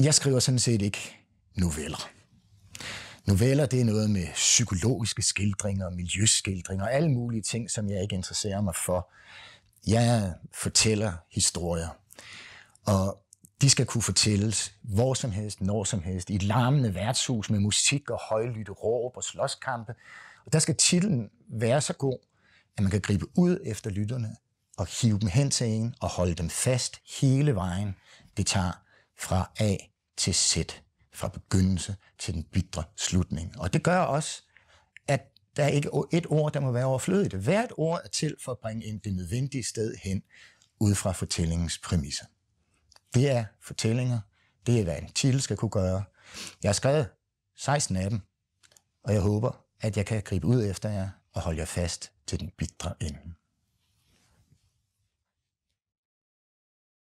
Jeg skriver sådan set ikke noveller. Noveller, det er noget med psykologiske skildringer, miljøskildringer, alle mulige ting, som jeg ikke interesserer mig for. Jeg fortæller historier, og de skal kunne fortælles hvor som helst, når som helst, i et larmende værtshus med musik og højlytte råb og slåskampe. Og der skal titlen være så god, at man kan gribe ud efter lytterne og hive dem hen til en og holde dem fast hele vejen, det tager fra A til Z, fra begyndelse til den bitre slutning. Og det gør også, at der ikke er et ord, der må være overflødigt. Hvert ord er til for at bringe en det nødvendige sted hen, ud fra fortællingens præmisser. Det er fortællinger, det er hvad en titel skal kunne gøre. Jeg har skrevet 16 af dem, og jeg håber, at jeg kan gribe ud efter jer og holde jer fast til den bitre ende.